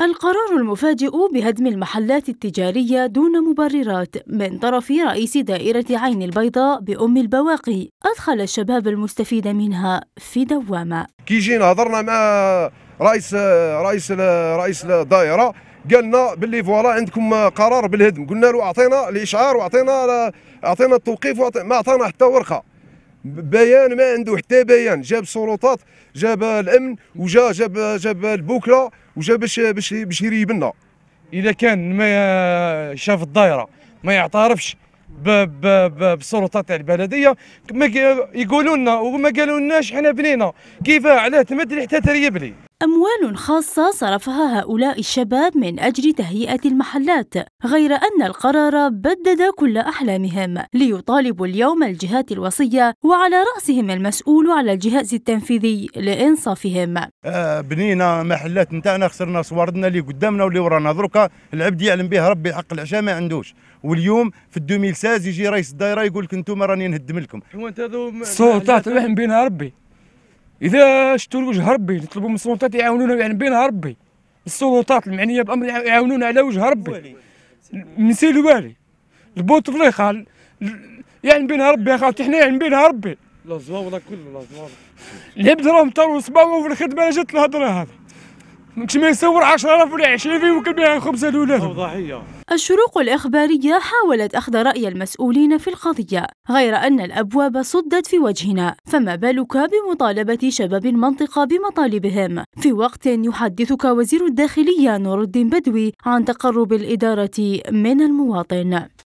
القرار المفاجئ بهدم المحلات التجارية دون مبررات من طرف رئيس دائرة عين البيضاء بأم البواقي أدخل الشباب المستفيد منها في دوامة كي جينا هضرنا مع رئيس رئيس رئيس الدائرة قالنا باللي فوالا عندكم قرار بالهدم قلنا له اعطينا الاشعار واعطينا اعطينا التوقيف ما اعطانا حتى ورقه بيان ما عنده حتى بيان جاب السلطات جاب الامن وجا جاب جاب البوكله وجا باش باش باش يريب لنا اذا كان ما شاف الدائره ما يعترفش بالسلطات تاع البلديه يقولوا لنا وما قالوا لناش حنا بنينا كيفاه علاه تمد حتى تريب لي أموال خاصة صرفها هؤلاء الشباب من أجل تهيئة المحلات غير أن القرار بدد كل أحلامهم ليطالبوا اليوم الجهات الوصية وعلى رأسهم المسؤول على الجهاز التنفيذي لإنصافهم آه بنينا محلات نتاعنا خسرنا صواردنا اللي قدامنا واللي ورانا دركا العبد يعلم به ربي حق العشاء ما عندوش واليوم في 2016 يجي رئيس الدائرة يقول لك أنتم راني نهدم لكم السلطات بين ربي اذا شتو الوجه ربي نطلبوا من السلطات يعاونونا يعني بين ربي السلطات المعنيه بامر يعاونونا على وجه ربي من سي الوالي البوتفليقه يعني بين ربي خالتي حنا يعني بين ربي لا زواوله كله لا زواوله العبد راهم طاروا صباهم في الخدمه جات الهضره هذه كنت ما يصور 10000 ولا 20 وكنبيعها 5000 ضحيه الشروق الإخبارية حاولت أخذ رأي المسؤولين في القضية غير أن الأبواب صدت في وجهنا فما بالك بمطالبة شباب المنطقة بمطالبهم في وقت يحدثك وزير الداخلية نور الدين بدوي عن تقرب الإدارة من المواطن